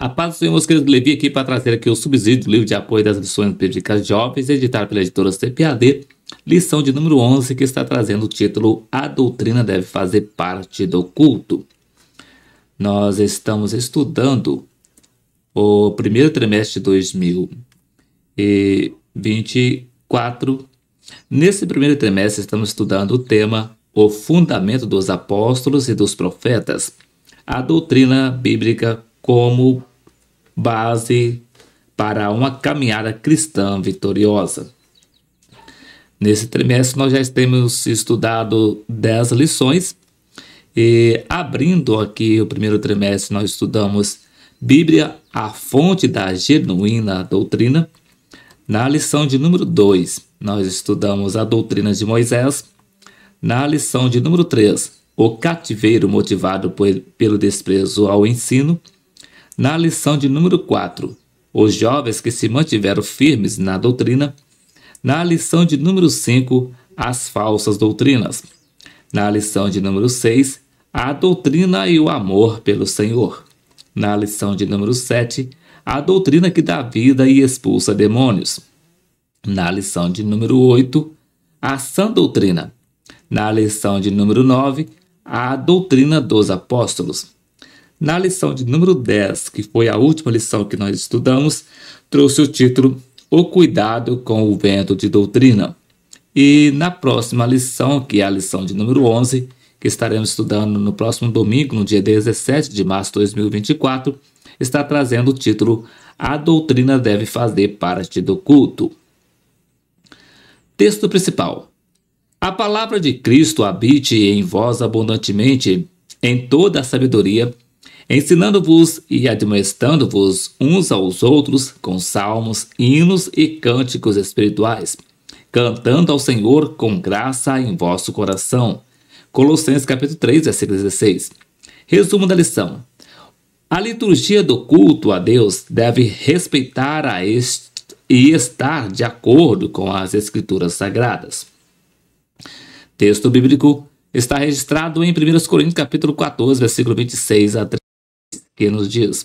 A paz do Senhor, meus queridos Levi, aqui para trazer aqui o subsídio do livro de apoio das lições bíblicas jovens, editado pela editora CPAD, lição de número 11, que está trazendo o título A Doutrina Deve Fazer Parte do Culto. Nós estamos estudando o primeiro trimestre de 2024. Nesse primeiro trimestre, estamos estudando o tema O Fundamento dos Apóstolos e dos Profetas, a doutrina bíblica como base para uma caminhada cristã vitoriosa. Nesse trimestre, nós já temos estudado 10 lições e, abrindo aqui o primeiro trimestre, nós estudamos Bíblia, a fonte da genuína doutrina. Na lição de número 2, nós estudamos a doutrina de Moisés. Na lição de número 3, o cativeiro motivado por, pelo desprezo ao ensino na lição de número 4, os jovens que se mantiveram firmes na doutrina, na lição de número 5, as falsas doutrinas, na lição de número 6, a doutrina e o amor pelo Senhor, na lição de número 7, a doutrina que dá vida e expulsa demônios, na lição de número 8, a sã doutrina, na lição de número 9, a doutrina dos apóstolos na lição de número 10, que foi a última lição que nós estudamos, trouxe o título O Cuidado com o Vento de Doutrina. E na próxima lição, que é a lição de número 11, que estaremos estudando no próximo domingo, no dia 17 de março de 2024, está trazendo o título A Doutrina Deve Fazer Parte do Culto. Texto principal: A palavra de Cristo habite em vós abundantemente, em toda a sabedoria ensinando-vos e admoestando-vos uns aos outros com salmos, hinos e cânticos espirituais, cantando ao Senhor com graça em vosso coração. Colossenses capítulo 3, versículo 16. Resumo da lição. A liturgia do culto a Deus deve respeitar a e estar de acordo com as Escrituras Sagradas. Texto bíblico está registrado em 1 Coríntios capítulo 14, versículo 26 a 30 que nos diz: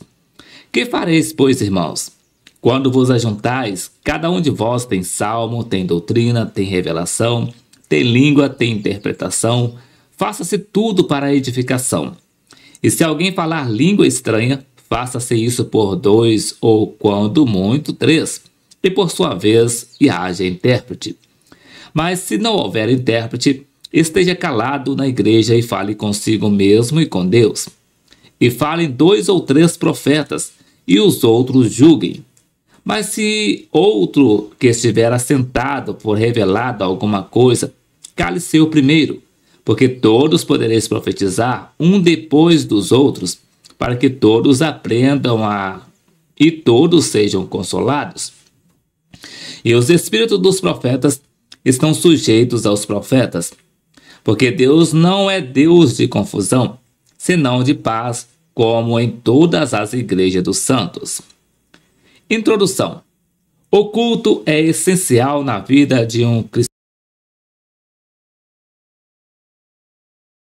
Que fareis, pois, irmãos? Quando vos ajuntais, cada um de vós tem salmo, tem doutrina, tem revelação, tem língua, tem interpretação. Faça-se tudo para a edificação. E se alguém falar língua estranha, faça-se isso por dois ou, quando muito, três, e por sua vez, e haja intérprete. Mas se não houver intérprete, esteja calado na igreja e fale consigo mesmo e com Deus e falem dois ou três profetas, e os outros julguem. Mas se outro que estiver assentado for revelado alguma coisa, cale-se o primeiro, porque todos podereis profetizar um depois dos outros, para que todos aprendam a e todos sejam consolados. E os espíritos dos profetas estão sujeitos aos profetas, porque Deus não é Deus de confusão, senão de paz, como em todas as igrejas dos santos. Introdução: O culto é essencial na vida de um cristão.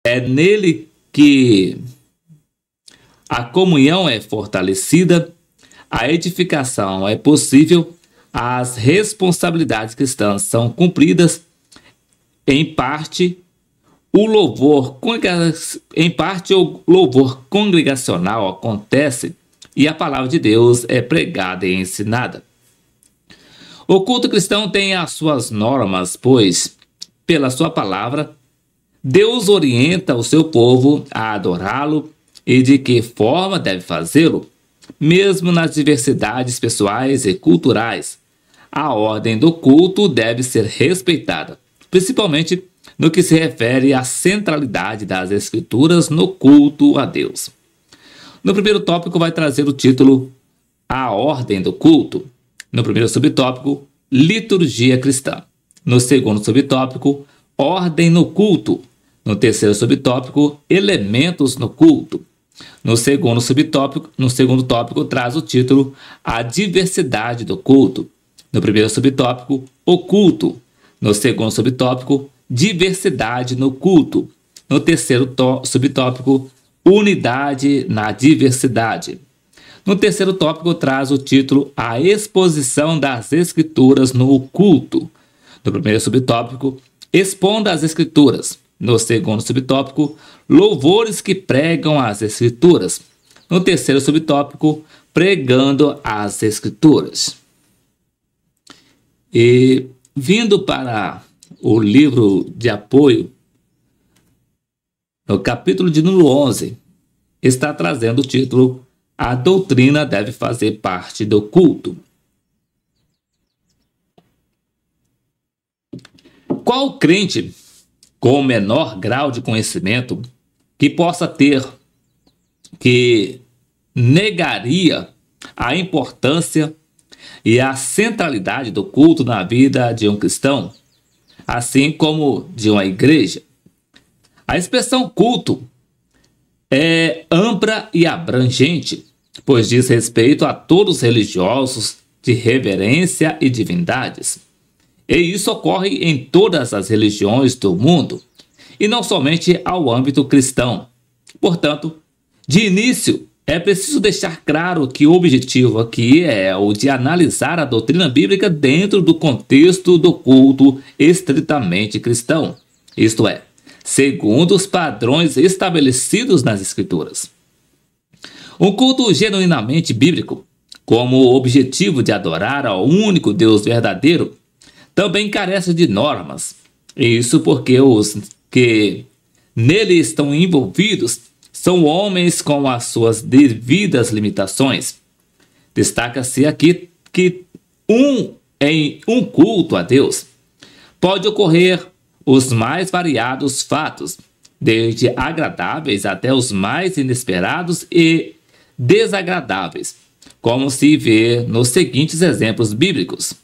É nele que a comunhão é fortalecida, a edificação é possível, as responsabilidades cristãs são cumpridas em parte o louvor, em parte, o louvor congregacional acontece e a palavra de Deus é pregada e ensinada. O culto cristão tem as suas normas, pois, pela sua palavra, Deus orienta o seu povo a adorá-lo e de que forma deve fazê-lo, mesmo nas diversidades pessoais e culturais. A ordem do culto deve ser respeitada, principalmente no que se refere à centralidade das Escrituras no culto a Deus. No primeiro tópico, vai trazer o título A Ordem do Culto. No primeiro subtópico, Liturgia Cristã. No segundo subtópico, Ordem no Culto. No terceiro subtópico, Elementos no Culto. No segundo subtópico, no segundo tópico traz o título A diversidade do culto. No primeiro subtópico, o culto. No segundo subtópico, diversidade no culto. No terceiro subtópico, unidade na diversidade. No terceiro tópico, traz o título A Exposição das Escrituras no Culto. No primeiro subtópico, Exponda as Escrituras. No segundo subtópico, Louvores que pregam as Escrituras. No terceiro subtópico, Pregando as Escrituras. E vindo para o livro de apoio, no capítulo de número 11, está trazendo o título A Doutrina Deve Fazer Parte do Culto. Qual crente com o menor grau de conhecimento que possa ter que negaria a importância e a centralidade do culto na vida de um cristão? assim como de uma igreja. A expressão culto é ampla e abrangente, pois diz respeito a todos os religiosos de reverência e divindades. E isso ocorre em todas as religiões do mundo, e não somente ao âmbito cristão. Portanto, de início, é preciso deixar claro que o objetivo aqui é o de analisar a doutrina bíblica dentro do contexto do culto estritamente cristão, isto é, segundo os padrões estabelecidos nas Escrituras. Um culto genuinamente bíblico, como objetivo de adorar ao único Deus verdadeiro, também carece de normas. Isso porque os que nele estão envolvidos são homens com as suas devidas limitações. Destaca-se aqui que um em um culto a Deus pode ocorrer os mais variados fatos, desde agradáveis até os mais inesperados e desagradáveis, como se vê nos seguintes exemplos bíblicos.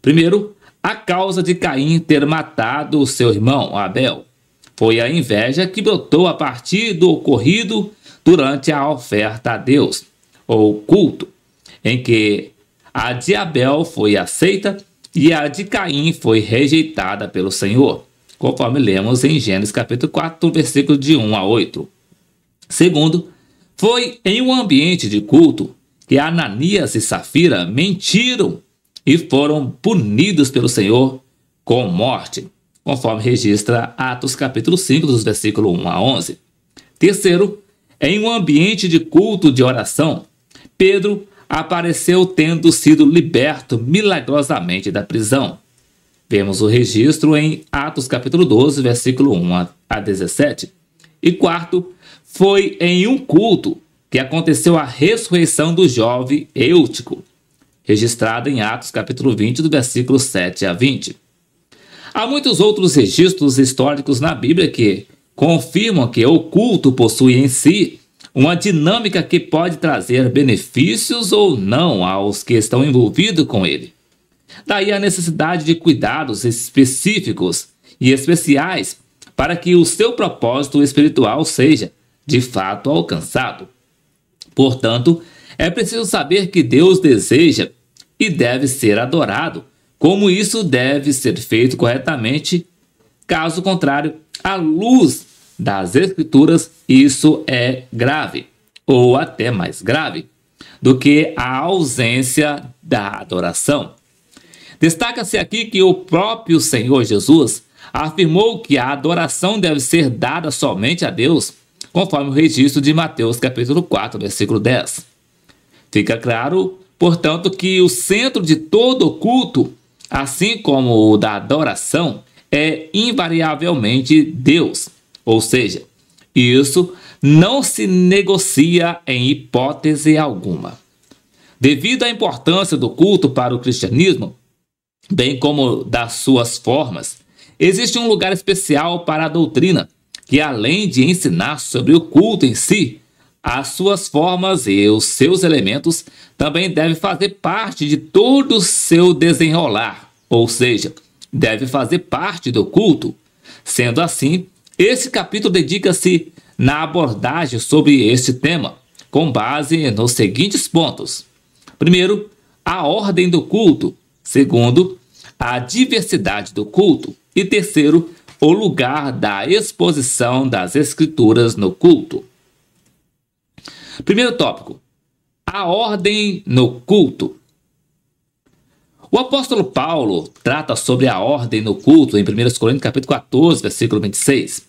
Primeiro, a causa de Caim ter matado o seu irmão Abel. Foi a inveja que brotou a partir do ocorrido durante a oferta a Deus, ou culto, em que a de Abel foi aceita e a de Caim foi rejeitada pelo Senhor, conforme lemos em Gênesis capítulo 4, versículo de 1 a 8. Segundo, foi em um ambiente de culto que Ananias e Safira mentiram e foram punidos pelo Senhor com morte conforme registra Atos capítulo 5, dos versículos 1 a 11. Terceiro, em um ambiente de culto de oração, Pedro apareceu tendo sido liberto milagrosamente da prisão. Vemos o registro em Atos capítulo 12, versículo 1 a 17. E quarto, foi em um culto que aconteceu a ressurreição do jovem Eútico, registrada em Atos capítulo 20, do versículo 7 a 20. Há muitos outros registros históricos na Bíblia que confirmam que o culto possui em si uma dinâmica que pode trazer benefícios ou não aos que estão envolvidos com ele. Daí a necessidade de cuidados específicos e especiais para que o seu propósito espiritual seja, de fato, alcançado. Portanto, é preciso saber que Deus deseja e deve ser adorado como isso deve ser feito corretamente, caso contrário, à luz das Escrituras, isso é grave, ou até mais grave, do que a ausência da adoração. Destaca-se aqui que o próprio Senhor Jesus afirmou que a adoração deve ser dada somente a Deus, conforme o registro de Mateus capítulo 4, versículo 10. Fica claro, portanto, que o centro de todo o culto assim como o da adoração, é invariavelmente Deus. Ou seja, isso não se negocia em hipótese alguma. Devido à importância do culto para o cristianismo, bem como das suas formas, existe um lugar especial para a doutrina, que além de ensinar sobre o culto em si, as suas formas e os seus elementos também devem fazer parte de todo o seu desenrolar ou seja, deve fazer parte do culto. Sendo assim, esse capítulo dedica-se na abordagem sobre este tema, com base nos seguintes pontos: primeiro, a ordem do culto, segundo, a diversidade do culto, e terceiro, o lugar da exposição das escrituras no culto. Primeiro tópico: a ordem no culto. O apóstolo Paulo trata sobre a ordem no culto em 1 Coríntios capítulo 14, versículo 26.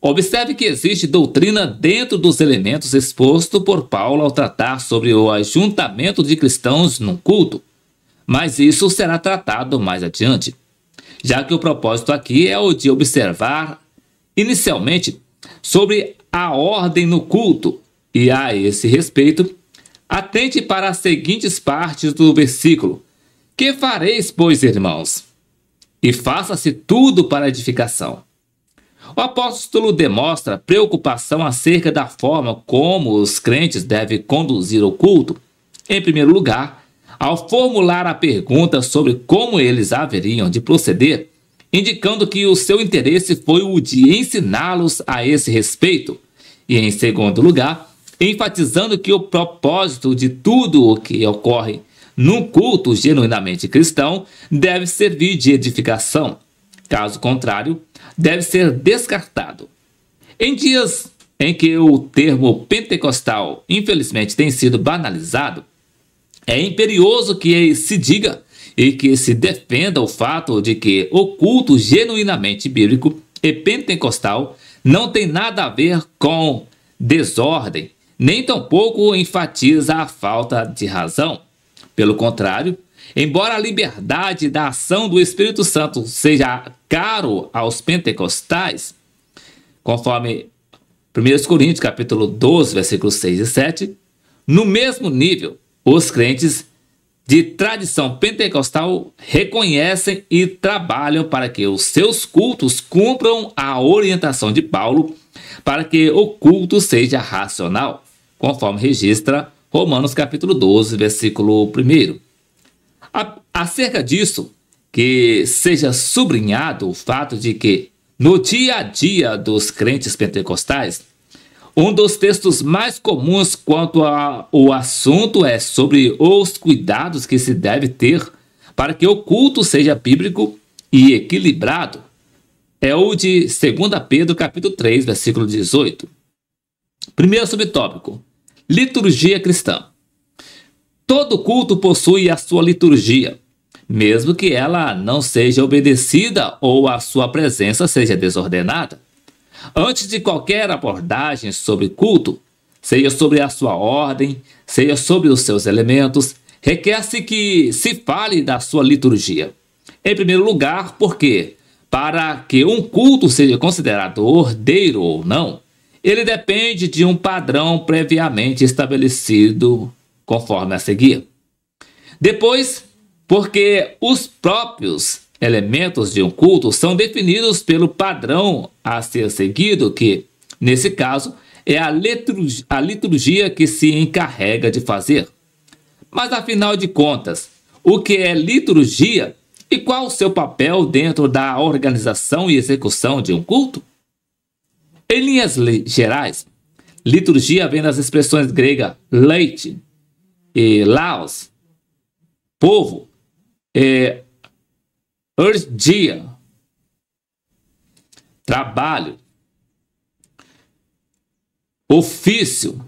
Observe que existe doutrina dentro dos elementos exposto por Paulo ao tratar sobre o ajuntamento de cristãos num culto, mas isso será tratado mais adiante, já que o propósito aqui é o de observar, inicialmente, sobre a ordem no culto, e a esse respeito, atente para as seguintes partes do versículo, que fareis, pois, irmãos? E faça-se tudo para edificação. O apóstolo demonstra preocupação acerca da forma como os crentes devem conduzir o culto. Em primeiro lugar, ao formular a pergunta sobre como eles haveriam de proceder, indicando que o seu interesse foi o de ensiná-los a esse respeito. E em segundo lugar, enfatizando que o propósito de tudo o que ocorre num culto genuinamente cristão, deve servir de edificação. Caso contrário, deve ser descartado. Em dias em que o termo pentecostal, infelizmente, tem sido banalizado, é imperioso que se diga e que se defenda o fato de que o culto genuinamente bíblico e pentecostal não tem nada a ver com desordem, nem tampouco enfatiza a falta de razão. Pelo contrário, embora a liberdade da ação do Espírito Santo seja caro aos pentecostais, conforme 1 Coríntios capítulo 12, versículos 6 e 7, no mesmo nível, os crentes de tradição pentecostal reconhecem e trabalham para que os seus cultos cumpram a orientação de Paulo para que o culto seja racional, conforme registra Romanos capítulo 12, versículo 1. A, acerca disso, que seja sublinhado o fato de que, no dia a dia dos crentes pentecostais, um dos textos mais comuns quanto ao assunto é sobre os cuidados que se deve ter para que o culto seja bíblico e equilibrado. É o de 2 Pedro capítulo 3, versículo 18. Primeiro subtópico: Liturgia cristã. Todo culto possui a sua liturgia, mesmo que ela não seja obedecida ou a sua presença seja desordenada. Antes de qualquer abordagem sobre culto, seja sobre a sua ordem, seja sobre os seus elementos, requer-se que se fale da sua liturgia. Em primeiro lugar, porque para que um culto seja considerado ordeiro ou não, ele depende de um padrão previamente estabelecido, conforme a seguir. Depois, porque os próprios elementos de um culto são definidos pelo padrão a ser seguido, que, nesse caso, é a liturgia, a liturgia que se encarrega de fazer. Mas, afinal de contas, o que é liturgia e qual o seu papel dentro da organização e execução de um culto? Em linhas gerais, liturgia vem das expressões grega leite, e eh, laos, povo, e eh, urgia, trabalho, ofício,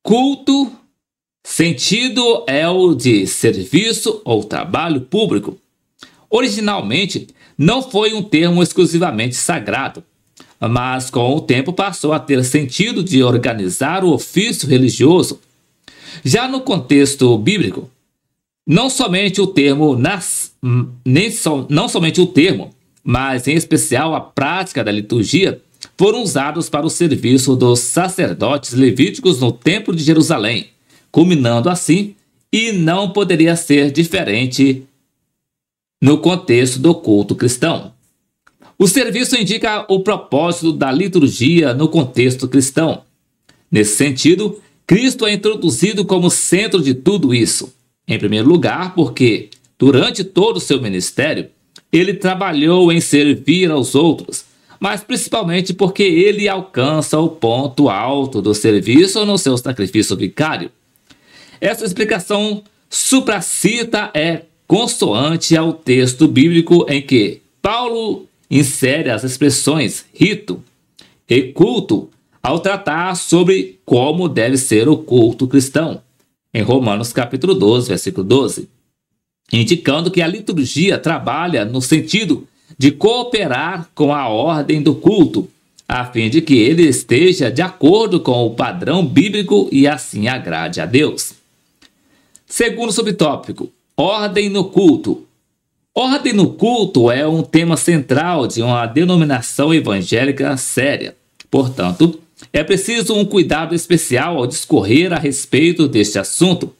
culto, sentido é o de serviço ou trabalho público. Originalmente, não foi um termo exclusivamente sagrado, mas com o tempo passou a ter sentido de organizar o ofício religioso. Já no contexto bíblico, não somente o termo nas, nem so, não somente o termo, mas em especial a prática da liturgia foram usados para o serviço dos sacerdotes levíticos no Templo de Jerusalém, culminando assim, e não poderia ser diferente no contexto do culto cristão. O serviço indica o propósito da liturgia no contexto cristão. Nesse sentido, Cristo é introduzido como centro de tudo isso. Em primeiro lugar, porque, durante todo o seu ministério, ele trabalhou em servir aos outros, mas principalmente porque ele alcança o ponto alto do serviço no seu sacrifício vicário. Essa explicação supracita é consoante ao texto bíblico em que Paulo insere as expressões rito e culto ao tratar sobre como deve ser o culto cristão, em Romanos capítulo 12, versículo 12, indicando que a liturgia trabalha no sentido de cooperar com a ordem do culto, a fim de que ele esteja de acordo com o padrão bíblico e assim agrade a Deus. Segundo subtópico, ordem no culto. Ordem no culto é um tema central de uma denominação evangélica séria. Portanto, é preciso um cuidado especial ao discorrer a respeito deste assunto,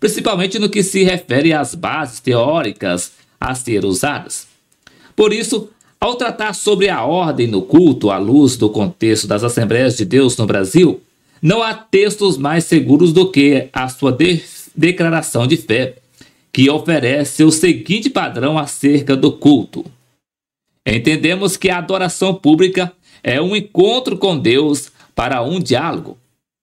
principalmente no que se refere às bases teóricas a ser usadas. Por isso, ao tratar sobre a ordem no culto à luz do contexto das Assembleias de Deus no Brasil, não há textos mais seguros do que a sua de declaração de fé, que oferece o seguinte padrão acerca do culto. Entendemos que a adoração pública é um encontro com Deus para um diálogo.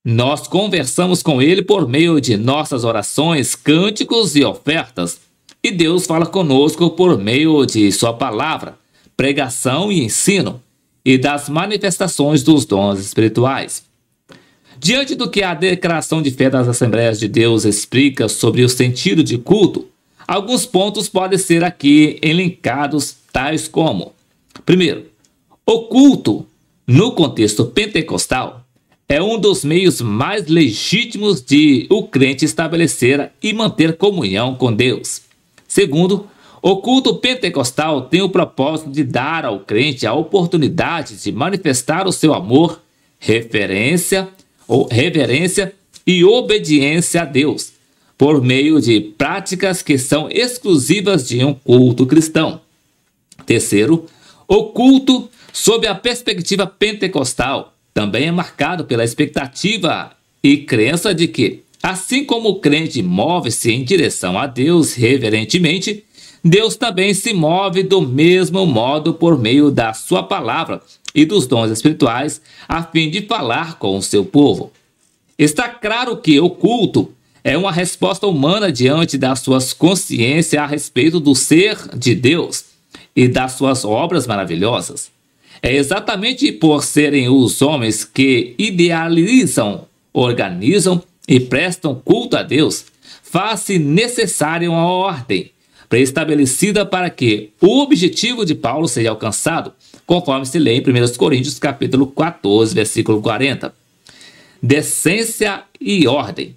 Nós conversamos com Ele por meio de nossas orações, cânticos e ofertas, e Deus fala conosco por meio de Sua palavra, pregação e ensino, e das manifestações dos dons espirituais. Diante do que a Declaração de Fé das Assembleias de Deus explica sobre o sentido de culto, alguns pontos podem ser aqui elencados, tais como: primeiro, o culto, no contexto pentecostal, é um dos meios mais legítimos de o crente estabelecer e manter comunhão com Deus. Segundo, o culto pentecostal tem o propósito de dar ao crente a oportunidade de manifestar o seu amor, referência ou reverência e obediência a Deus, por meio de práticas que são exclusivas de um culto cristão. Terceiro, o culto sob a perspectiva pentecostal também é marcado pela expectativa e crença de que, assim como o crente move-se em direção a Deus reverentemente, Deus também se move do mesmo modo por meio da sua palavra e dos dons espirituais, a fim de falar com o seu povo. Está claro que o culto é uma resposta humana diante das suas consciências a respeito do ser de Deus e das suas obras maravilhosas. É exatamente por serem os homens que idealizam, organizam e prestam culto a Deus, faz-se necessária uma ordem preestabelecida para que o objetivo de Paulo seja alcançado, conforme se lê em 1 Coríntios capítulo 14, versículo 40. Decência e ordem.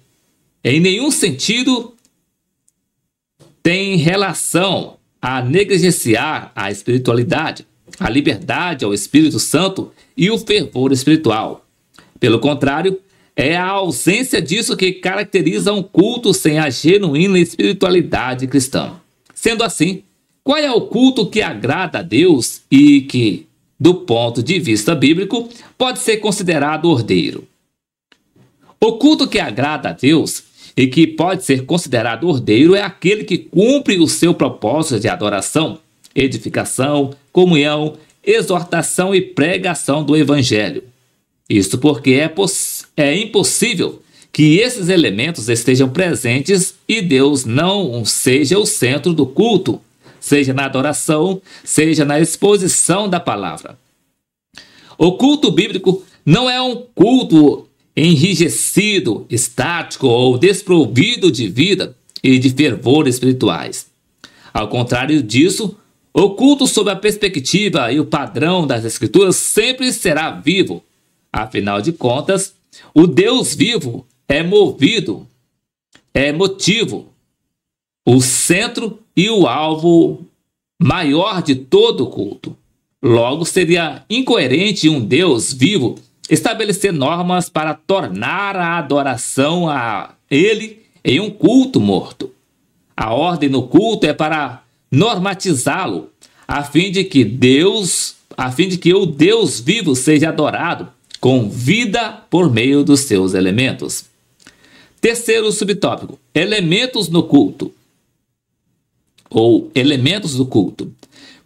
Em nenhum sentido tem relação a negligenciar a espiritualidade, a liberdade ao Espírito Santo e o fervor espiritual. Pelo contrário, é a ausência disso que caracteriza um culto sem a genuína espiritualidade cristã. Sendo assim, qual é o culto que agrada a Deus e que, do ponto de vista bíblico, pode ser considerado ordeiro? O culto que agrada a Deus e que pode ser considerado ordeiro é aquele que cumpre o seu propósito de adoração, edificação, comunhão, exortação e pregação do Evangelho. Isso porque é, é impossível que esses elementos estejam presentes e Deus não seja o centro do culto, seja na adoração, seja na exposição da palavra. O culto bíblico não é um culto enrijecido, estático ou desprovido de vida e de fervor espirituais. Ao contrário disso, o culto sob a perspectiva e o padrão das Escrituras sempre será vivo. Afinal de contas, o Deus vivo é movido é, motivo, o centro e o alvo maior de todo o culto. Logo, seria incoerente um Deus vivo estabelecer normas para tornar a adoração a Ele em um culto morto. A ordem no culto é para normatizá-lo, a fim de que Deus, a fim de que o Deus vivo seja adorado com vida por meio dos seus elementos. Terceiro subtópico: elementos no culto ou elementos do culto.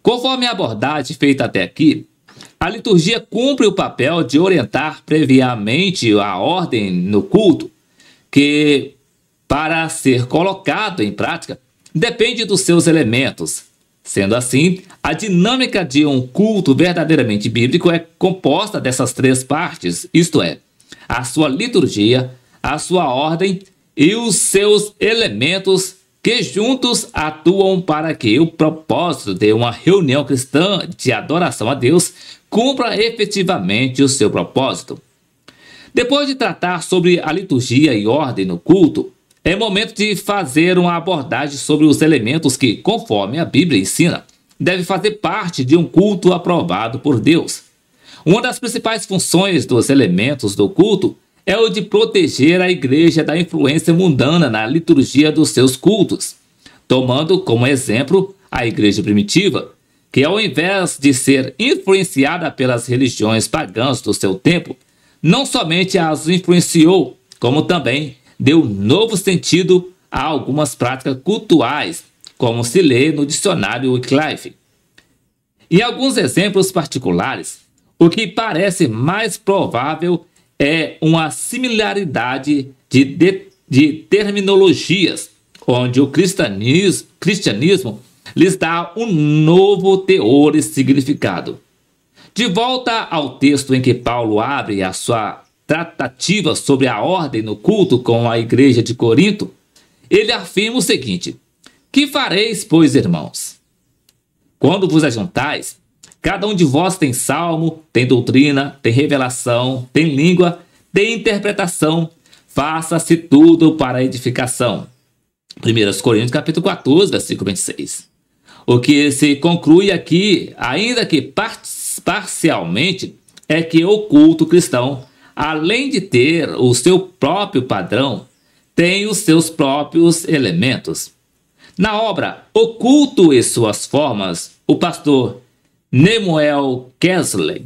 Conforme a abordagem feita até aqui, a liturgia cumpre o papel de orientar previamente a ordem no culto, que, para ser colocado em prática, depende dos seus elementos. Sendo assim, a dinâmica de um culto verdadeiramente bíblico é composta dessas três partes, isto é, a sua liturgia, a sua ordem e os seus elementos que juntos atuam para que o propósito de uma reunião cristã de adoração a Deus cumpra efetivamente o seu propósito. Depois de tratar sobre a liturgia e ordem no culto, é momento de fazer uma abordagem sobre os elementos que, conforme a Bíblia ensina, deve fazer parte de um culto aprovado por Deus. Uma das principais funções dos elementos do culto é o de proteger a igreja da influência mundana na liturgia dos seus cultos, tomando como exemplo a igreja primitiva, que ao invés de ser influenciada pelas religiões pagãs do seu tempo, não somente as influenciou, como também deu novo sentido a algumas práticas cultuais, como se lê no dicionário Wycliffe. Em alguns exemplos particulares, o que parece mais provável é uma similaridade de, de, de terminologias, onde o cristianismo, cristianismo lhes dá um novo teor e significado. De volta ao texto em que Paulo abre a sua tratativa sobre a ordem no culto com a igreja de Corinto, ele afirma o seguinte: Que fareis, pois, irmãos? Quando vos ajuntais, Cada um de vós tem salmo, tem doutrina, tem revelação, tem língua, tem interpretação. Faça-se tudo para edificação. 1 Coríntios capítulo 14, versículo 26. O que se conclui aqui, ainda que par parcialmente, é que o culto cristão, além de ter o seu próprio padrão, tem os seus próprios elementos. Na obra O Culto e Suas Formas, o pastor Nemuel Kensley,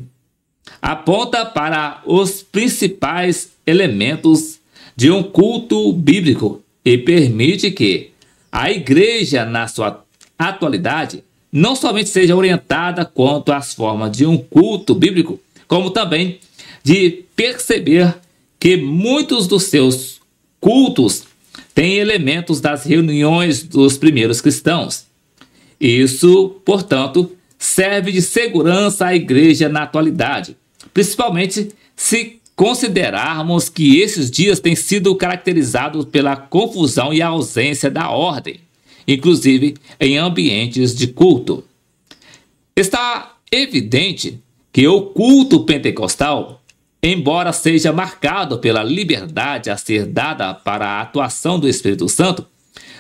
aponta para os principais elementos de um culto bíblico e permite que a igreja, na sua atualidade, não somente seja orientada quanto às formas de um culto bíblico, como também de perceber que muitos dos seus cultos têm elementos das reuniões dos primeiros cristãos. Isso, portanto, serve de segurança à igreja na atualidade, principalmente se considerarmos que esses dias têm sido caracterizados pela confusão e ausência da ordem, inclusive em ambientes de culto. Está evidente que o culto pentecostal, embora seja marcado pela liberdade a ser dada para a atuação do Espírito Santo,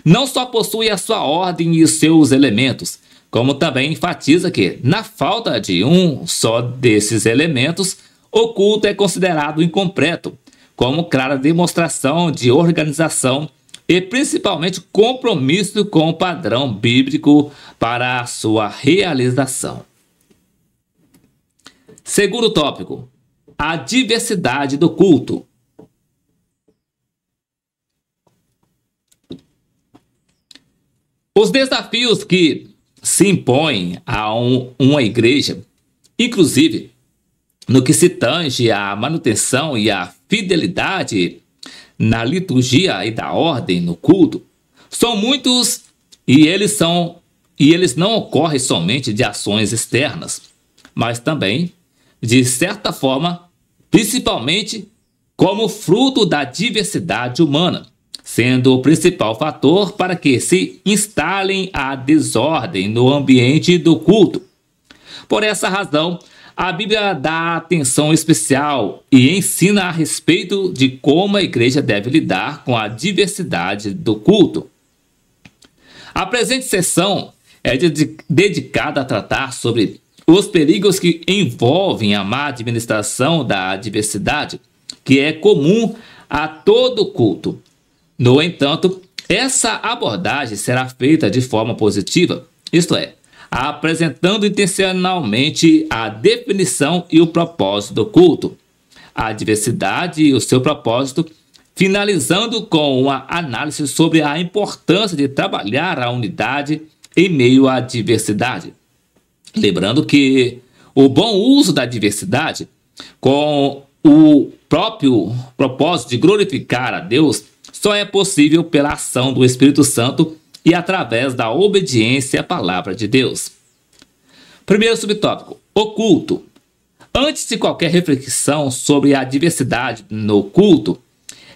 não só possui a sua ordem e seus elementos, como também enfatiza que, na falta de um só desses elementos, o culto é considerado incompleto, como clara demonstração de organização e principalmente compromisso com o padrão bíblico para a sua realização. Segundo tópico: a diversidade do culto. Os desafios que se impõem a um, uma igreja, inclusive no que se tange à manutenção e à fidelidade na liturgia e da ordem no culto, são muitos e eles são e eles não ocorrem somente de ações externas, mas também, de certa forma, principalmente como fruto da diversidade humana sendo o principal fator para que se instalem a desordem no ambiente do culto. Por essa razão, a Bíblia dá atenção especial e ensina a respeito de como a igreja deve lidar com a diversidade do culto. A presente sessão é dedicada a tratar sobre os perigos que envolvem a má administração da diversidade, que é comum a todo culto, no entanto, essa abordagem será feita de forma positiva, isto é, apresentando intencionalmente a definição e o propósito do culto, a diversidade e o seu propósito, finalizando com uma análise sobre a importância de trabalhar a unidade em meio à diversidade. Lembrando que o bom uso da diversidade, com o próprio propósito de glorificar a Deus, só é possível pela ação do Espírito Santo e através da obediência à palavra de Deus. Primeiro subtópico: o culto. Antes de qualquer reflexão sobre a diversidade no culto,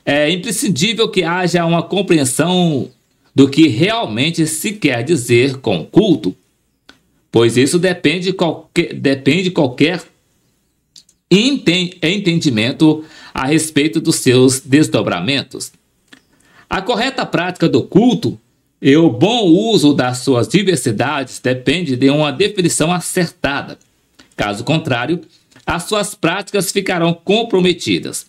é imprescindível que haja uma compreensão do que realmente se quer dizer com culto, pois isso depende qualquer, depende qualquer entendimento a respeito dos seus desdobramentos. A correta prática do culto e o bom uso das suas diversidades depende de uma definição acertada. Caso contrário, as suas práticas ficarão comprometidas.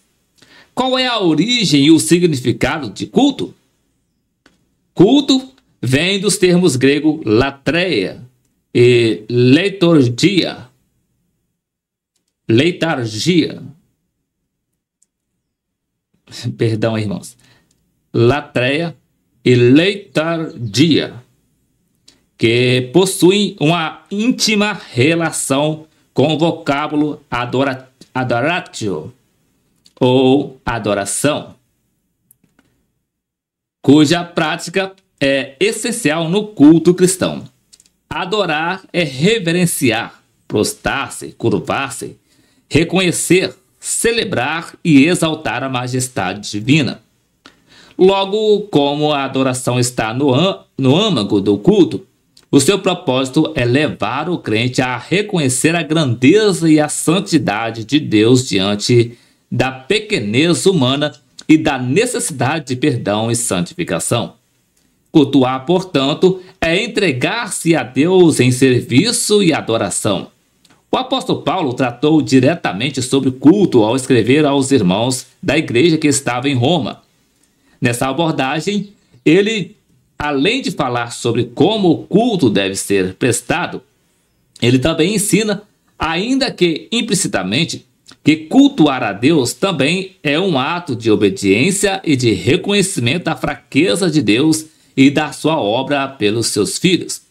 Qual é a origem e o significado de culto? Culto vem dos termos grego latreia e leitorgia, leitargia. Perdão, irmãos latreia e leitardia, que possuem uma íntima relação com o vocábulo adora, adoratio ou adoração, cuja prática é essencial no culto cristão. Adorar é reverenciar, prostar-se, curvar-se, reconhecer, celebrar e exaltar a majestade divina. Logo, como a adoração está no, no âmago do culto, o seu propósito é levar o crente a reconhecer a grandeza e a santidade de Deus diante da pequenez humana e da necessidade de perdão e santificação. Cultuar, portanto, é entregar-se a Deus em serviço e adoração. O apóstolo Paulo tratou diretamente sobre culto ao escrever aos irmãos da igreja que estava em Roma. Nessa abordagem, ele, além de falar sobre como o culto deve ser prestado, ele também ensina, ainda que implicitamente, que cultuar a Deus também é um ato de obediência e de reconhecimento da fraqueza de Deus e da sua obra pelos seus filhos.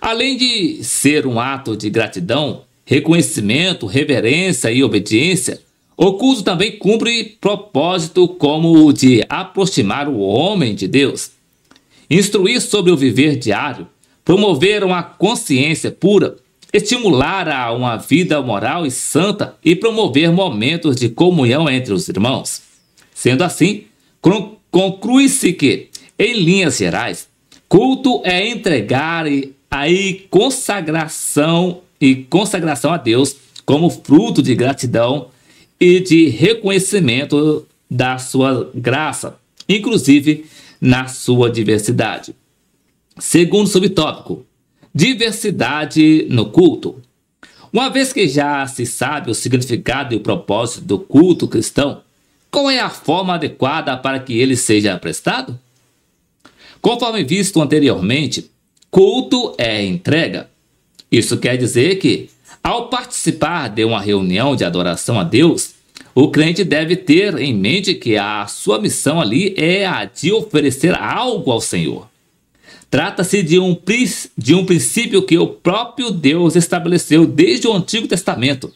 Além de ser um ato de gratidão, reconhecimento, reverência e obediência, o culto também cumpre propósito como o de aproximar o homem de Deus, instruir sobre o viver diário, promover uma consciência pura, estimular a uma vida moral e santa e promover momentos de comunhão entre os irmãos. Sendo assim, conclui-se que, em linhas gerais, culto é entregar a consagração e consagração a Deus como fruto de gratidão e de reconhecimento da sua graça, inclusive na sua diversidade. Segundo subtópico, diversidade no culto. Uma vez que já se sabe o significado e o propósito do culto cristão, qual é a forma adequada para que ele seja prestado? Conforme visto anteriormente, culto é entrega. Isso quer dizer que ao participar de uma reunião de adoração a Deus, o crente deve ter em mente que a sua missão ali é a de oferecer algo ao Senhor. Trata-se de um, de um princípio que o próprio Deus estabeleceu desde o Antigo Testamento,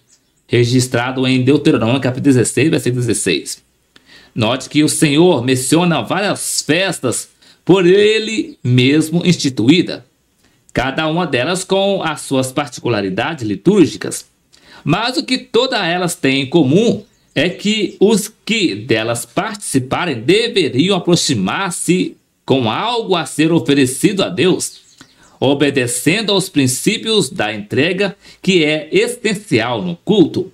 registrado em Deuteronômio capítulo 16, versículo 16. Note que o Senhor menciona várias festas por ele mesmo instituída cada uma delas com as suas particularidades litúrgicas. Mas o que todas elas têm em comum é que os que delas participarem deveriam aproximar-se com algo a ser oferecido a Deus, obedecendo aos princípios da entrega que é essencial no culto.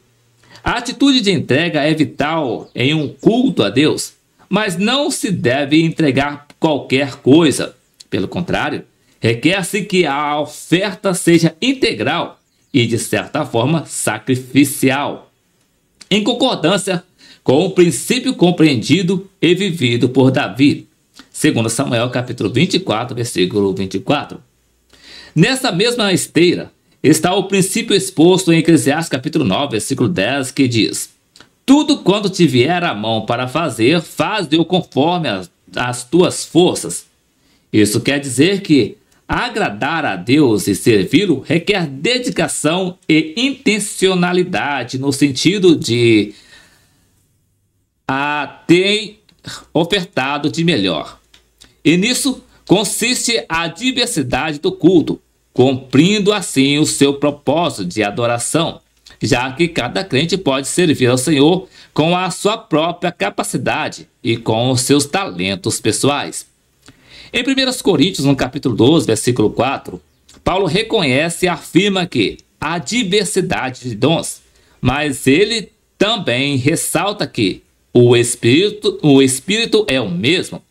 A atitude de entrega é vital em um culto a Deus, mas não se deve entregar qualquer coisa. Pelo contrário, Requer-se que a oferta seja integral e, de certa forma, sacrificial, em concordância com o princípio compreendido e vivido por Davi, segundo Samuel capítulo 24, versículo 24. Nessa mesma esteira está o princípio exposto em Eclesiastes capítulo 9, versículo 10, que diz: Tudo quanto te vier à mão para fazer, faz-o conforme as, as tuas forças. Isso quer dizer que Agradar a Deus e servi-lo requer dedicação e intencionalidade no sentido de a ter ofertado de melhor. E nisso consiste a diversidade do culto, cumprindo assim o seu propósito de adoração, já que cada crente pode servir ao Senhor com a sua própria capacidade e com os seus talentos pessoais. Em 1 Coríntios, no capítulo 12, versículo 4, Paulo reconhece e afirma que há diversidade de dons, mas ele também ressalta que o espírito, o espírito é o mesmo,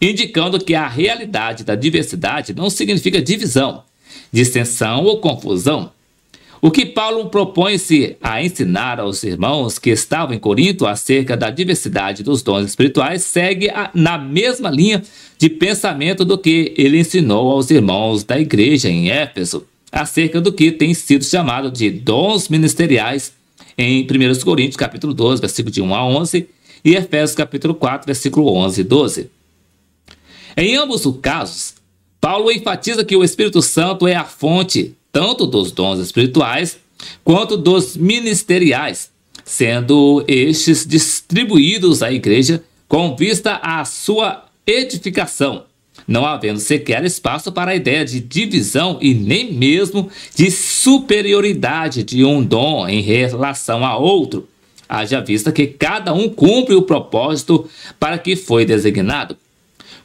indicando que a realidade da diversidade não significa divisão, distensão ou confusão, o que Paulo propõe-se a ensinar aos irmãos que estavam em Corinto acerca da diversidade dos dons espirituais segue a, na mesma linha de pensamento do que ele ensinou aos irmãos da igreja em Éfeso, acerca do que tem sido chamado de dons ministeriais em 1 Coríntios capítulo 12, versículo de 1 a 11 e Efésios capítulo 4, versículo 11 e 12. Em ambos os casos, Paulo enfatiza que o Espírito Santo é a fonte tanto dos dons espirituais quanto dos ministeriais, sendo estes distribuídos à igreja com vista à sua edificação, não havendo sequer espaço para a ideia de divisão e nem mesmo de superioridade de um dom em relação a outro, haja vista que cada um cumpre o propósito para que foi designado.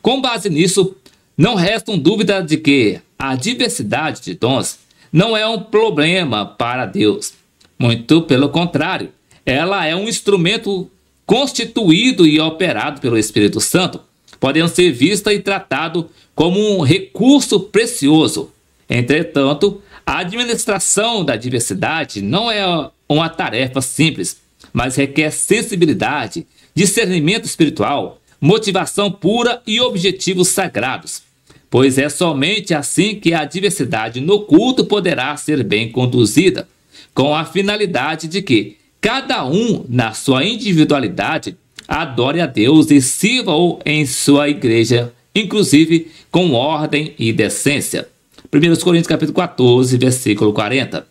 Com base nisso, não restam dúvida de que a diversidade de dons não é um problema para Deus. Muito pelo contrário, ela é um instrumento constituído e operado pelo Espírito Santo, podendo ser vista e tratado como um recurso precioso. Entretanto, a administração da diversidade não é uma tarefa simples, mas requer sensibilidade, discernimento espiritual, motivação pura e objetivos sagrados pois é somente assim que a diversidade no culto poderá ser bem conduzida, com a finalidade de que cada um, na sua individualidade, adore a Deus e sirva-o em sua igreja, inclusive com ordem e decência. 1 Coríntios capítulo 14, versículo 40.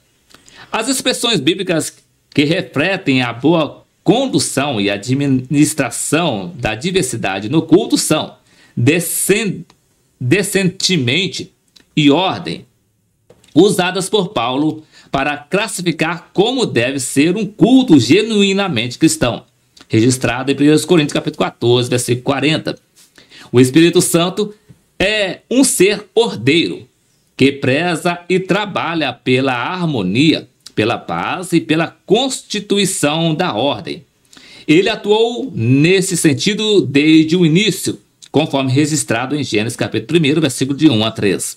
As expressões bíblicas que refletem a boa condução e administração da diversidade no culto são descend decentemente e ordem, usadas por Paulo para classificar como deve ser um culto genuinamente cristão, registrado em 1 Coríntios capítulo 14, versículo 40. O Espírito Santo é um ser ordeiro que preza e trabalha pela harmonia, pela paz e pela constituição da ordem. Ele atuou nesse sentido desde o início, conforme registrado em Gênesis capítulo 1, versículo de 1 a 3.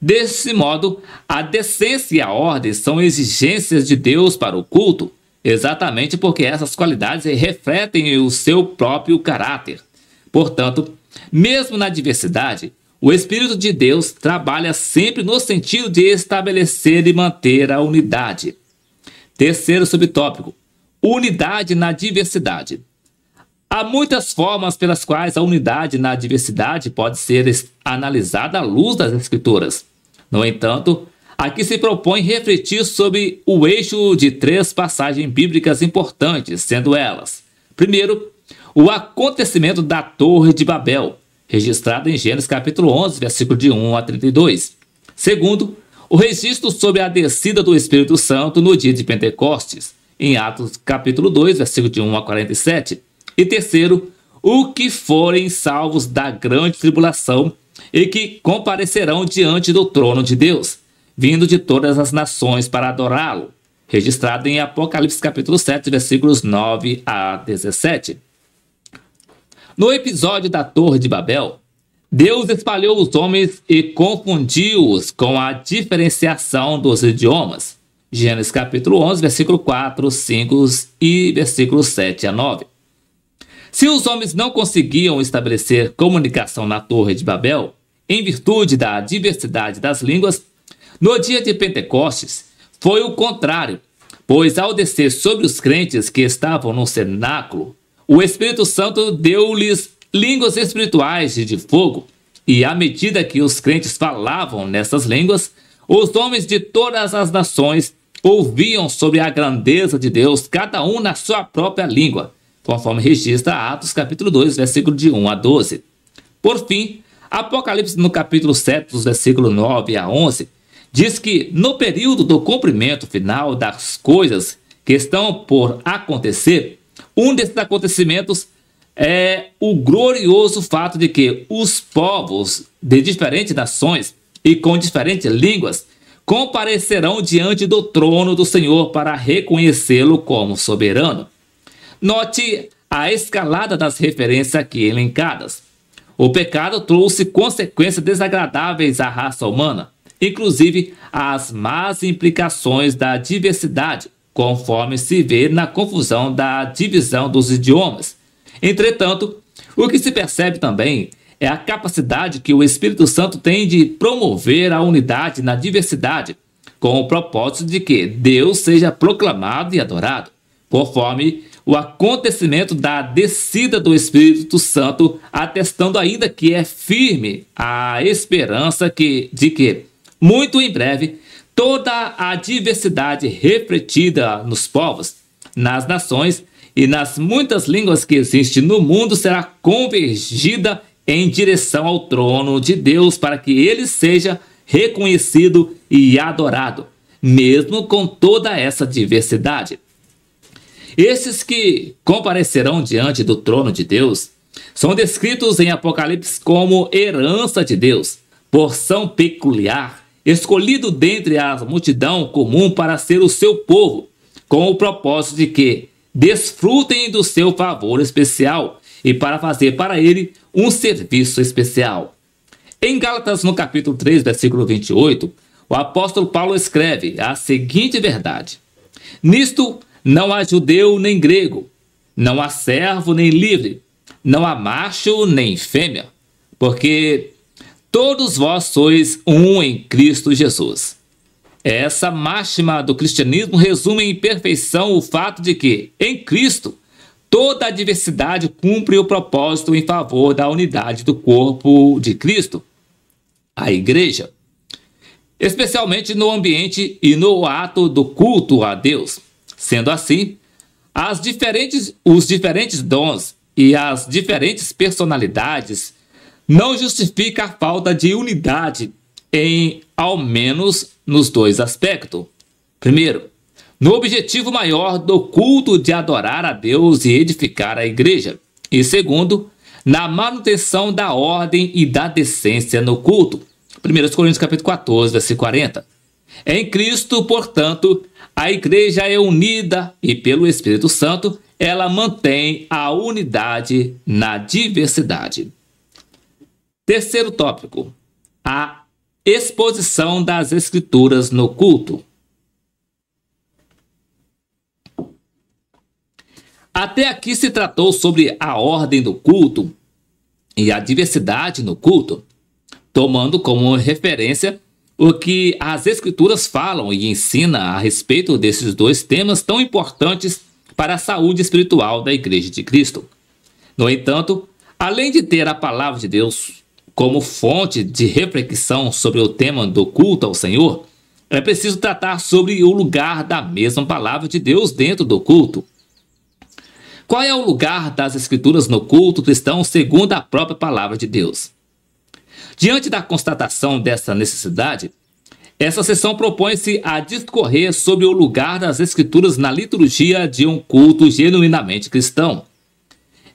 Desse modo, a decência e a ordem são exigências de Deus para o culto, exatamente porque essas qualidades refletem o seu próprio caráter. Portanto, mesmo na diversidade, o Espírito de Deus trabalha sempre no sentido de estabelecer e manter a unidade. Terceiro subtópico: unidade na diversidade. Há muitas formas pelas quais a unidade na diversidade pode ser analisada à luz das escrituras. No entanto, aqui se propõe refletir sobre o eixo de três passagens bíblicas importantes, sendo elas: primeiro, o acontecimento da Torre de Babel, registrado em Gênesis capítulo 11, versículo de 1 a 32. Segundo, o registro sobre a descida do Espírito Santo no dia de Pentecostes, em Atos capítulo 2, versículo de 1 a 47. E terceiro, o que forem salvos da grande tribulação e que comparecerão diante do trono de Deus, vindo de todas as nações para adorá-lo. Registrado em Apocalipse capítulo 7, versículos 9 a 17. No episódio da Torre de Babel, Deus espalhou os homens e confundiu-os com a diferenciação dos idiomas. Gênesis capítulo 11, versículo 4, 5 e versículos 7 a 9. Se os homens não conseguiam estabelecer comunicação na Torre de Babel, em virtude da diversidade das línguas, no dia de Pentecostes foi o contrário, pois ao descer sobre os crentes que estavam no cenáculo, o Espírito Santo deu-lhes línguas espirituais de fogo, e à medida que os crentes falavam nessas línguas, os homens de todas as nações ouviam sobre a grandeza de Deus, cada um na sua própria língua conforme registra Atos capítulo 2, versículo de 1 a 12. Por fim, Apocalipse no capítulo 7, dos versículos 9 a 11, diz que no período do cumprimento final das coisas que estão por acontecer, um desses acontecimentos é o glorioso fato de que os povos de diferentes nações e com diferentes línguas comparecerão diante do trono do Senhor para reconhecê-lo como soberano. Note a escalada das referências aqui elencadas. O pecado trouxe consequências desagradáveis à raça humana, inclusive as más implicações da diversidade, conforme se vê na confusão da divisão dos idiomas. Entretanto, o que se percebe também é a capacidade que o Espírito Santo tem de promover a unidade na diversidade, com o propósito de que Deus seja proclamado e adorado, conforme o acontecimento da descida do Espírito Santo, atestando ainda que é firme a esperança que, de que, muito em breve, toda a diversidade refletida nos povos, nas nações e nas muitas línguas que existem no mundo será convergida em direção ao trono de Deus para que ele seja reconhecido e adorado, mesmo com toda essa diversidade esses que comparecerão diante do trono de Deus são descritos em Apocalipse como herança de Deus, porção peculiar, escolhido dentre a multidão comum para ser o seu povo, com o propósito de que desfrutem do seu favor especial e para fazer para ele um serviço especial. Em Gálatas, no capítulo 3, versículo 28, o apóstolo Paulo escreve a seguinte verdade: Nisto não há judeu nem grego, não há servo nem livre, não há macho nem fêmea, porque todos vós sois um em Cristo Jesus. Essa máxima do cristianismo resume em perfeição o fato de que, em Cristo, toda a diversidade cumpre o propósito em favor da unidade do corpo de Cristo, a Igreja, especialmente no ambiente e no ato do culto a Deus. Sendo assim, as diferentes, os diferentes dons e as diferentes personalidades não justifica a falta de unidade em ao menos nos dois aspectos. Primeiro, no objetivo maior do culto de adorar a Deus e edificar a igreja, e segundo, na manutenção da ordem e da decência no culto. 1 Coríntios capítulo 14, versículo 40. Em Cristo, portanto, a igreja é unida e, pelo Espírito Santo, ela mantém a unidade na diversidade. Terceiro tópico: a exposição das Escrituras no culto. Até aqui se tratou sobre a ordem do culto e a diversidade no culto, tomando como referência o que as Escrituras falam e ensina a respeito desses dois temas tão importantes para a saúde espiritual da Igreja de Cristo. No entanto, além de ter a Palavra de Deus como fonte de reflexão sobre o tema do culto ao Senhor, é preciso tratar sobre o lugar da mesma Palavra de Deus dentro do culto. Qual é o lugar das Escrituras no culto cristão segundo a própria Palavra de Deus? Diante da constatação dessa necessidade, essa sessão propõe-se a discorrer sobre o lugar das Escrituras na liturgia de um culto genuinamente cristão.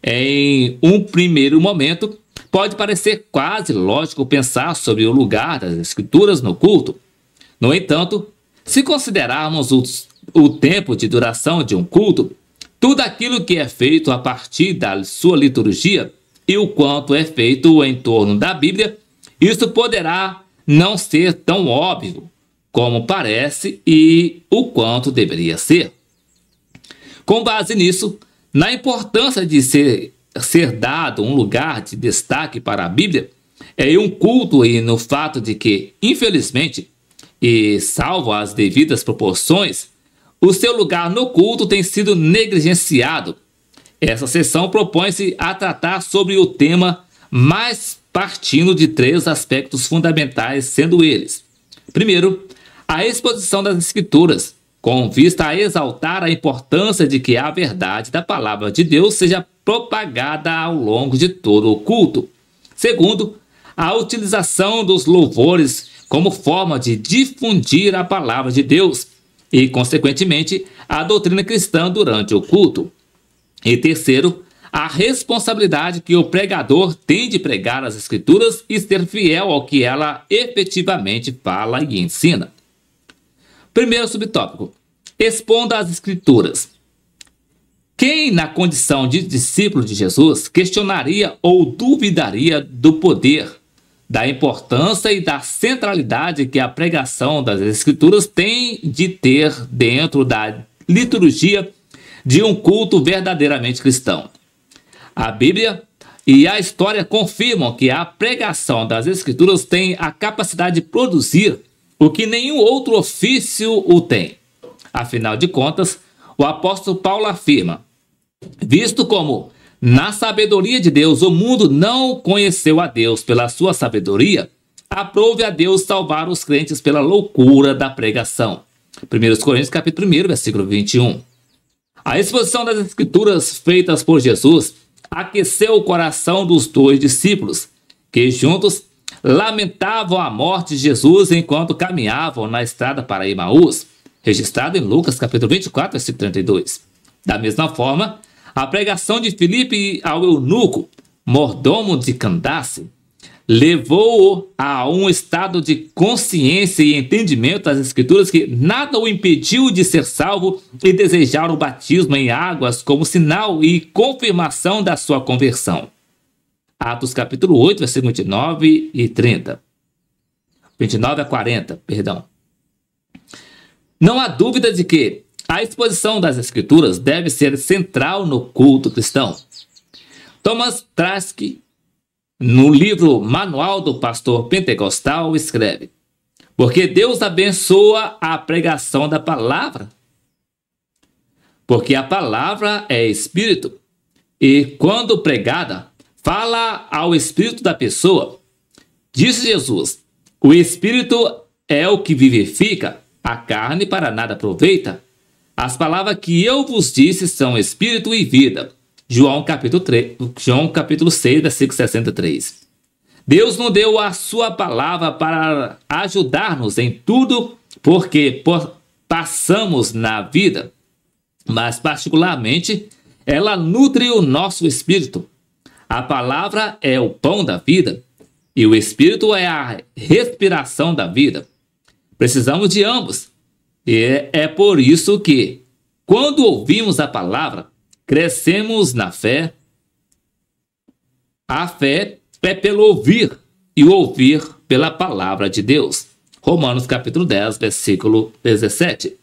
Em um primeiro momento, pode parecer quase lógico pensar sobre o lugar das Escrituras no culto. No entanto, se considerarmos o tempo de duração de um culto, tudo aquilo que é feito a partir da sua liturgia e o quanto é feito em torno da Bíblia, isso poderá não ser tão óbvio como parece e o quanto deveria ser. Com base nisso, na importância de ser, ser dado um lugar de destaque para a Bíblia, é um culto e no fato de que, infelizmente, e salvo as devidas proporções, o seu lugar no culto tem sido negligenciado. Essa sessão propõe-se a tratar sobre o tema mais partindo de três aspectos fundamentais, sendo eles: primeiro, a exposição das Escrituras, com vista a exaltar a importância de que a verdade da palavra de Deus seja propagada ao longo de todo o culto. Segundo, a utilização dos louvores como forma de difundir a palavra de Deus e, consequentemente, a doutrina cristã durante o culto. E terceiro, a responsabilidade que o pregador tem de pregar as Escrituras e ser fiel ao que ela efetivamente fala e ensina. Primeiro subtópico: exponda as Escrituras. Quem, na condição de discípulo de Jesus, questionaria ou duvidaria do poder, da importância e da centralidade que a pregação das Escrituras tem de ter dentro da liturgia de um culto verdadeiramente cristão? A Bíblia e a história confirmam que a pregação das Escrituras tem a capacidade de produzir o que nenhum outro ofício o tem. Afinal de contas, o apóstolo Paulo afirma: visto como na sabedoria de Deus o mundo não conheceu a Deus pela sua sabedoria, aprove a Deus salvar os crentes pela loucura da pregação. 1 Coríntios capítulo 1, versículo 21. A exposição das escrituras feitas por Jesus aqueceu o coração dos dois discípulos, que juntos lamentavam a morte de Jesus enquanto caminhavam na estrada para Emaús, registrado em Lucas capítulo 24, versículo 32. Da mesma forma, a pregação de Filipe ao eunuco, mordomo de Candace, levou-o a um estado de consciência e entendimento das Escrituras que nada o impediu de ser salvo e desejar o batismo em águas como sinal e confirmação da sua conversão. Atos capítulo 8, versículo 29 e 30. 29 a 40, perdão. Não há dúvida de que a exposição das Escrituras deve ser central no culto cristão. Thomas Trask no livro Manual do Pastor Pentecostal, escreve: Porque Deus abençoa a pregação da palavra, porque a palavra é espírito, e quando pregada, fala ao espírito da pessoa. Disse Jesus: O espírito é o que vivifica, a carne para nada aproveita. As palavras que eu vos disse são espírito e vida. João capítulo, 3, João capítulo 6, versículo 63. Deus nos deu a sua palavra para ajudar-nos em tudo porque passamos na vida, mas particularmente ela nutre o nosso espírito. A palavra é o pão da vida e o espírito é a respiração da vida. Precisamos de ambos. E é, é por isso que, quando ouvimos a palavra, Crescemos na fé. A fé é pelo ouvir e o ouvir pela palavra de Deus. Romanos capítulo 10, versículo 17.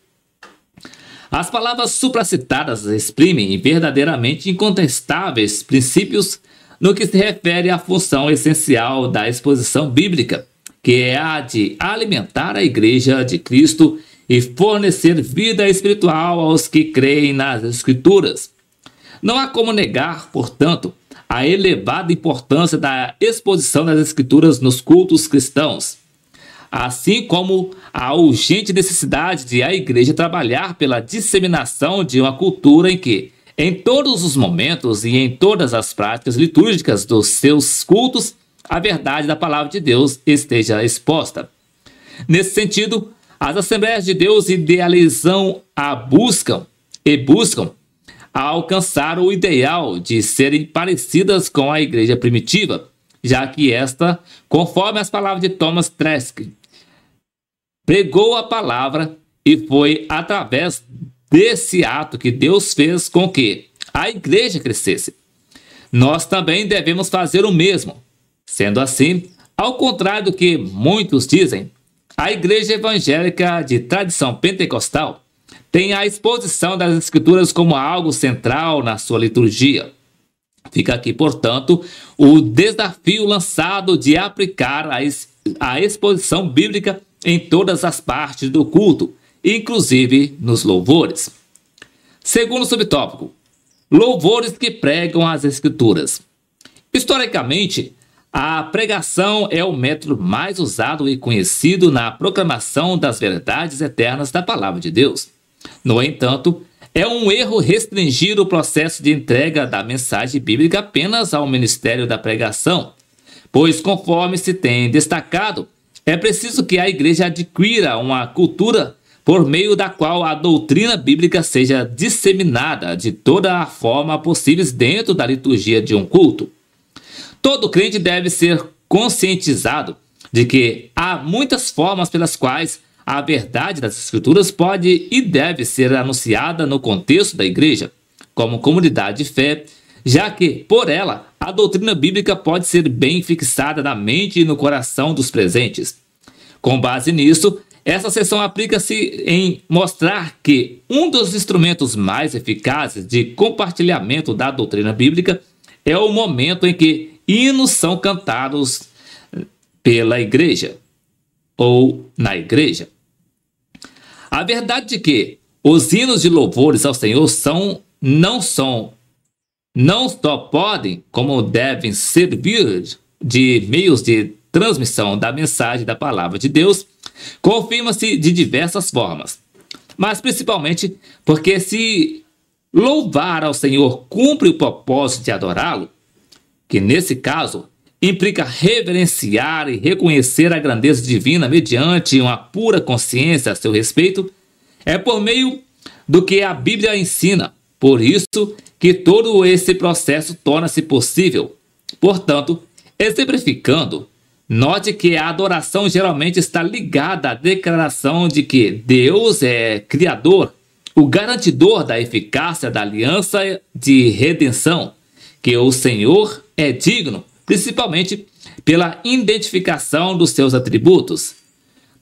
As palavras supracitadas exprimem verdadeiramente incontestáveis princípios no que se refere à função essencial da exposição bíblica, que é a de alimentar a igreja de Cristo e fornecer vida espiritual aos que creem nas Escrituras. Não há como negar, portanto, a elevada importância da exposição das Escrituras nos cultos cristãos, assim como a urgente necessidade de a Igreja trabalhar pela disseminação de uma cultura em que, em todos os momentos e em todas as práticas litúrgicas dos seus cultos, a verdade da palavra de Deus esteja exposta. Nesse sentido, as Assembleias de Deus idealizam a buscam e buscam a alcançar o ideal de serem parecidas com a igreja primitiva, já que esta, conforme as palavras de Thomas Tresk, pregou a palavra e foi através desse ato que Deus fez com que a igreja crescesse. Nós também devemos fazer o mesmo. Sendo assim, ao contrário do que muitos dizem, a igreja evangélica de tradição pentecostal tem a exposição das Escrituras como algo central na sua liturgia. Fica aqui, portanto, o desafio lançado de aplicar a, a exposição bíblica em todas as partes do culto, inclusive nos louvores. Segundo subtópico, louvores que pregam as Escrituras. Historicamente, a pregação é o método mais usado e conhecido na proclamação das verdades eternas da Palavra de Deus. No entanto, é um erro restringir o processo de entrega da mensagem bíblica apenas ao ministério da pregação, pois, conforme se tem destacado, é preciso que a igreja adquira uma cultura por meio da qual a doutrina bíblica seja disseminada de toda a forma possível dentro da liturgia de um culto. Todo crente deve ser conscientizado de que há muitas formas pelas quais a verdade das Escrituras pode e deve ser anunciada no contexto da igreja, como comunidade de fé, já que, por ela, a doutrina bíblica pode ser bem fixada na mente e no coração dos presentes. Com base nisso, essa sessão aplica-se em mostrar que um dos instrumentos mais eficazes de compartilhamento da doutrina bíblica é o momento em que hinos são cantados pela igreja ou na igreja. A verdade de que os hinos de louvores ao Senhor são não são não só podem, como devem servir de meios de transmissão da mensagem da palavra de Deus, confirma-se de diversas formas. Mas principalmente porque se louvar ao Senhor cumpre o propósito de adorá-lo, que nesse caso implica reverenciar e reconhecer a grandeza divina mediante uma pura consciência a seu respeito, é por meio do que a Bíblia ensina. Por isso que todo esse processo torna-se possível. Portanto, exemplificando, note que a adoração geralmente está ligada à declaração de que Deus é criador, o garantidor da eficácia da aliança de redenção, que o Senhor é digno principalmente pela identificação dos seus atributos.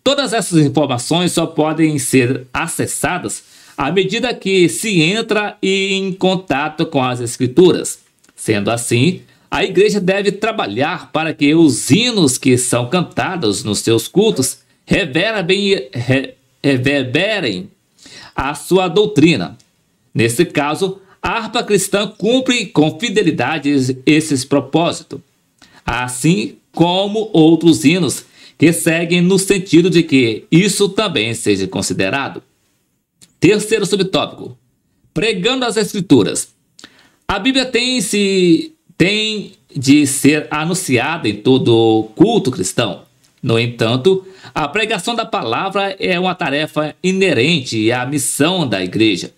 Todas essas informações só podem ser acessadas à medida que se entra em contato com as Escrituras. Sendo assim, a igreja deve trabalhar para que os hinos que são cantados nos seus cultos reverberem, reverberem a sua doutrina. Nesse caso, a harpa cristã cumpre com fidelidade esses propósitos assim como outros hinos que seguem no sentido de que isso também seja considerado. Terceiro subtópico: pregando as Escrituras. A Bíblia tem, se, tem de ser anunciada em todo culto cristão. No entanto, a pregação da palavra é uma tarefa inerente à missão da igreja,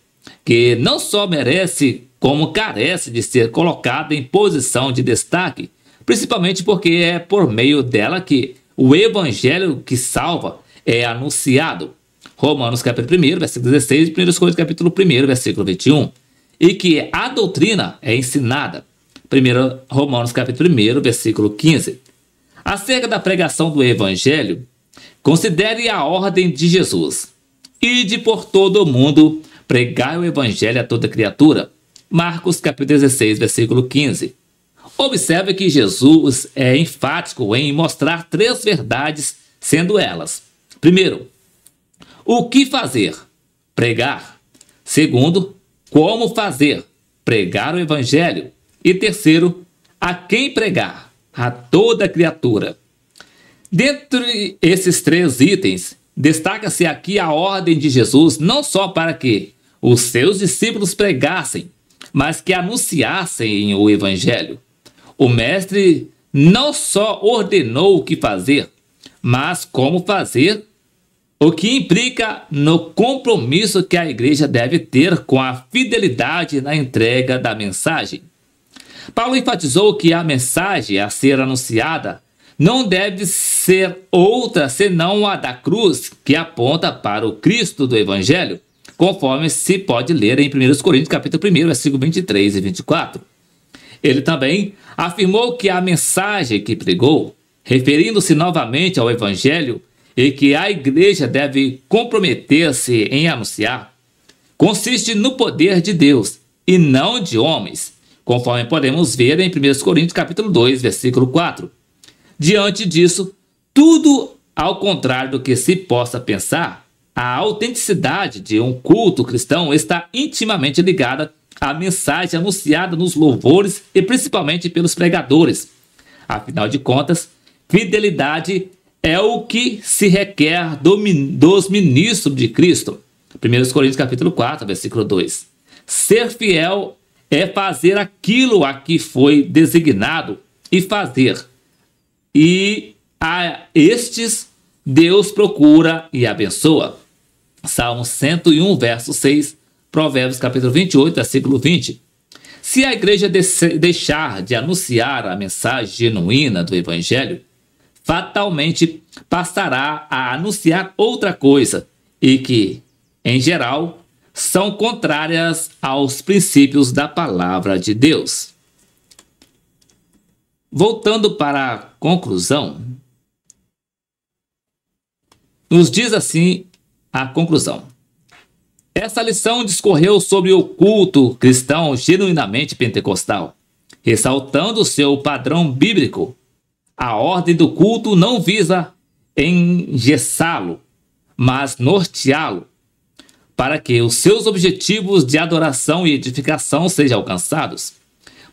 que não só merece, como carece de ser colocada em posição de destaque principalmente porque é por meio dela que o evangelho que salva é anunciado. Romanos capítulo 1, versículo 16 e 1 Coríntios capítulo 1, versículo 21. E que a doutrina é ensinada. 1 Romanos capítulo 1, versículo 15. Acerca da pregação do evangelho, considere a ordem de Jesus. Ide por todo o mundo, pregai o evangelho a toda criatura. Marcos capítulo 16, versículo 15. Observe que Jesus é enfático em mostrar três verdades, sendo elas: primeiro, o que fazer? Pregar. Segundo, como fazer? Pregar o Evangelho. E terceiro, a quem pregar? A toda criatura. Dentre esses três itens, destaca-se aqui a ordem de Jesus não só para que os seus discípulos pregassem, mas que anunciassem o Evangelho. O mestre não só ordenou o que fazer, mas como fazer, o que implica no compromisso que a igreja deve ter com a fidelidade na entrega da mensagem. Paulo enfatizou que a mensagem a ser anunciada não deve ser outra senão a da cruz, que aponta para o Cristo do Evangelho, conforme se pode ler em 1 Coríntios capítulo 1, versículo 23 e 24. Ele também afirmou que a mensagem que pregou, referindo-se novamente ao Evangelho, e que a igreja deve comprometer-se em anunciar, consiste no poder de Deus e não de homens, conforme podemos ver em 1 Coríntios capítulo 2, versículo 4. Diante disso, tudo ao contrário do que se possa pensar, a autenticidade de um culto cristão está intimamente ligada a mensagem anunciada nos louvores e principalmente pelos pregadores. Afinal de contas, fidelidade é o que se requer do, dos ministros de Cristo. 1 Coríntios capítulo 4, versículo 2. Ser fiel é fazer aquilo a que foi designado e fazer. E a estes Deus procura e abençoa. Salmo 101, verso 6 Provérbios capítulo 28, versículo 20. Se a igreja deixar de anunciar a mensagem genuína do evangelho, fatalmente passará a anunciar outra coisa e que, em geral, são contrárias aos princípios da palavra de Deus. Voltando para a conclusão, nos diz assim a conclusão. Essa lição discorreu sobre o culto cristão genuinamente pentecostal, ressaltando seu padrão bíblico. A ordem do culto não visa engessá-lo, mas norteá-lo, para que os seus objetivos de adoração e edificação sejam alcançados.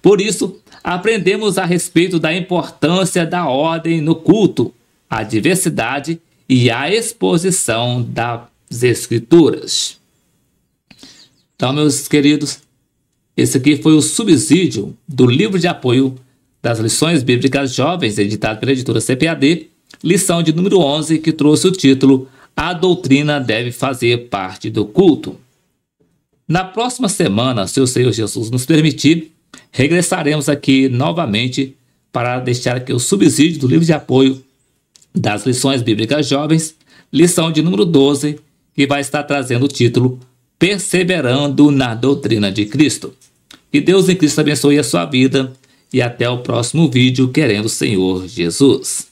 Por isso, aprendemos a respeito da importância da ordem no culto, a diversidade e a exposição das Escrituras. Então, meus queridos, esse aqui foi o subsídio do livro de apoio das lições bíblicas jovens, editado pela editora CPAD, lição de número 11, que trouxe o título A Doutrina Deve Fazer Parte do Culto. Na próxima semana, se o Senhor Jesus nos permitir, regressaremos aqui novamente para deixar aqui o subsídio do livro de apoio das lições bíblicas jovens, lição de número 12, que vai estar trazendo o título perseverando na doutrina de Cristo. Que Deus em Cristo abençoe a sua vida e até o próximo vídeo, querendo o Senhor Jesus.